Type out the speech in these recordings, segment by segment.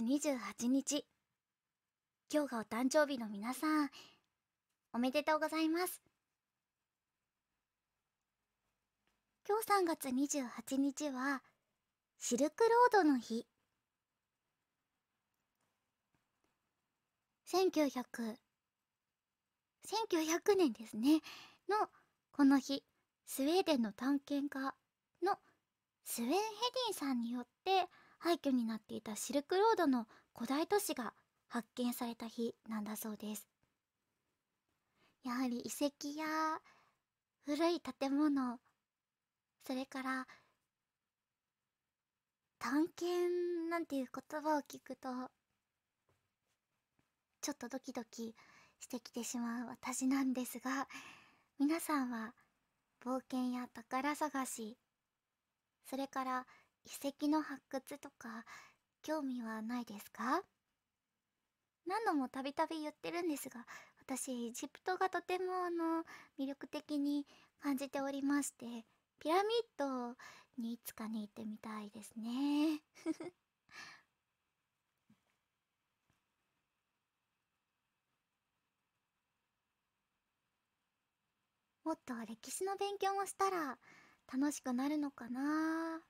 28日今日がお誕生日の皆さんおめでとうございます今日3月28日はシルクロードの日1900 1900年ですねのこの日スウェーデンの探検家のスウェン・ヘディンさんによって廃墟になっていたシルクロードの古代都市が発見された日なんだそうですやはり遺跡や古い建物それから探検なんていう言葉を聞くとちょっとドキドキしてきてしまう私なんですが皆さんは冒険や宝探しそれから遺跡の発掘とか興味はないですか何度もたびたび言ってるんですが私エジプトがとてもあの魅力的に感じておりましてピラミッドにいつかに行ってみたいですね。もっと歴史の勉強もしたら楽しくなるのかな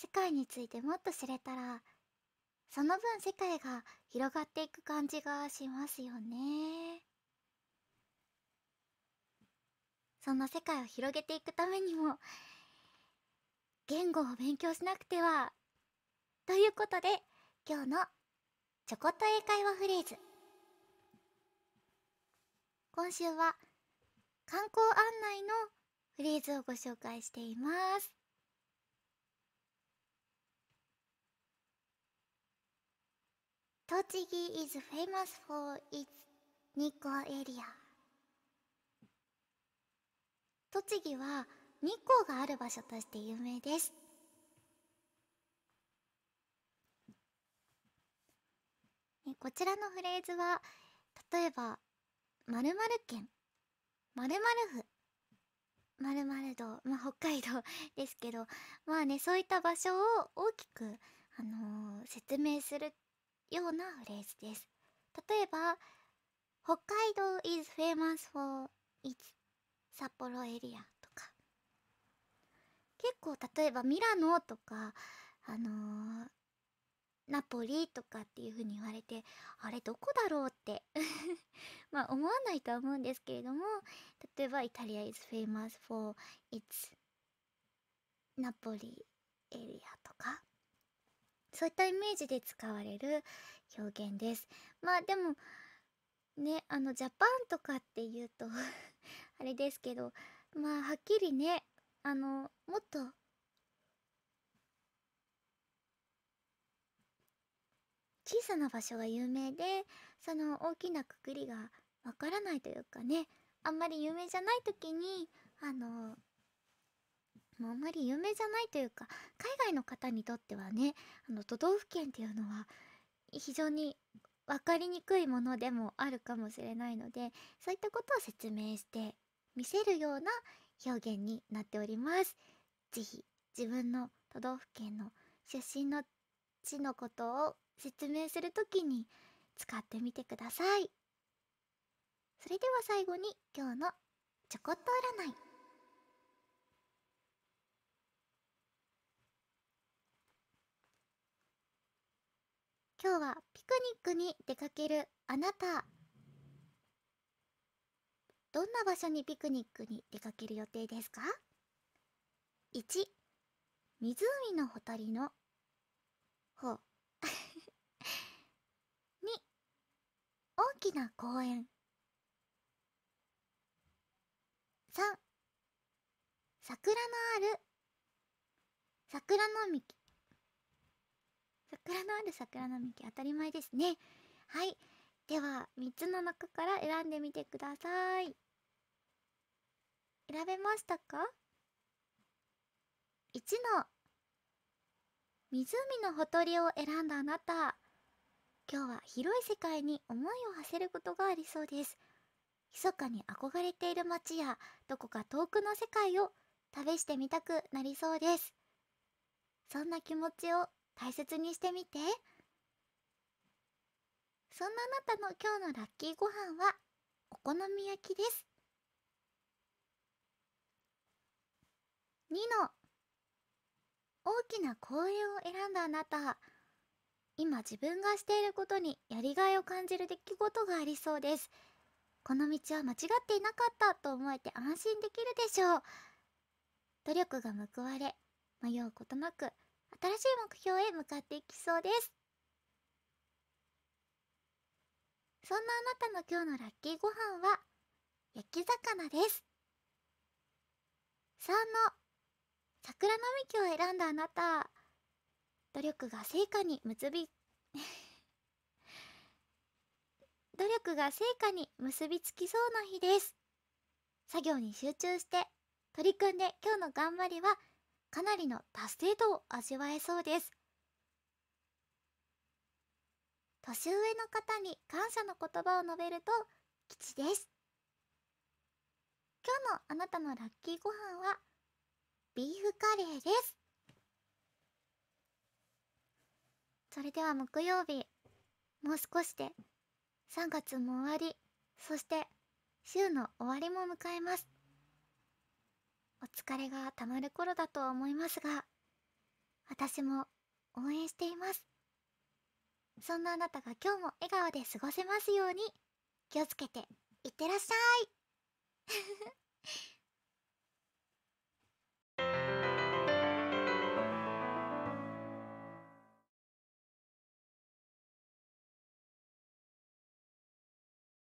世界についてもっと知れたらその分世界が広がっていく感じがしますよねそんな世界を広げていくためにも言語を勉強しなくてはということで今日のちょこっと英会話フレーズ今週は観光案内のフレーズをご紹介しています栃木 c h i g i is famous for its Nikko 栃木は日光がある場所として有名です。こちらのフレーズは例えば「まる県」「まる府」「まる道」まあ、北海道ですけどまあねそういった場所を大きく、あのー、説明するようなフレーズです例えば北海道 is famous for its 札幌エリアとか結構例えばミラノとかあのー、ナポリとかっていう風に言われてあれどこだろうって まあ思わないとは思うんですけれども例えばイタリア is famous for its ナポリエリアとかそういったイメージで使われる表現です。まあでもねあのジャパンとかっていうと あれですけどまあはっきりねあのもっと小さな場所が有名でその大きなくくりがわからないというかねあんまり有名じゃない時にあのあんまり有名じゃないというか海外の方にとってはねあの都道府県っていうのは非常に分かりにくいものでもあるかもしれないのでそういったことを説明して見せるような表現になっております。ぜひ自分の都道府県の出身の地のことを説明するときに使ってみてください。それでは最後に今日のちょこっと占い。今日はピクニックに出かけるあなたどんな場所にピクニックに出かける予定ですか ?1 湖のほとりのほう2大きな公園3桜のある桜の幹桜のある桜の幹当たり前ですねはいでは3つの中から選んでみてください選べましたか ?1 の湖のほとりを選んだあなた今日は広い世界に思いを馳せることがありそうです密かに憧れている街やどこか遠くの世界を試してみたくなりそうですそんな気持ちを大切にしてみてそんなあなたの今日のラッキーご飯はお好み焼きです2の大きな公園を選んだあなた今自分がしていることにやりがいを感じる出来事がありそうですこの道は間違っていなかったと思えて安心できるでしょう努力が報われ迷うことなく新しい目標へ向かっていきそうですそんなあなたの今日のラッキーご飯は焼き魚です3の桜の幹を選んだあなた努力が成果に結び 努力が成果に結びつきそうな日です作業に集中して取り組んで今日の頑張りはかなりの達成度を味わえそうです年上の方に感謝の言葉を述べると吉です今日のあなたのラッキーご飯はビーフカレーですそれでは木曜日もう少しで3月も終わりそして週の終わりも迎えます疲れがたまる頃だとは思いますが私も応援していますそんなあなたが今日も笑顔で過ごせますように気をつけていってらっしゃい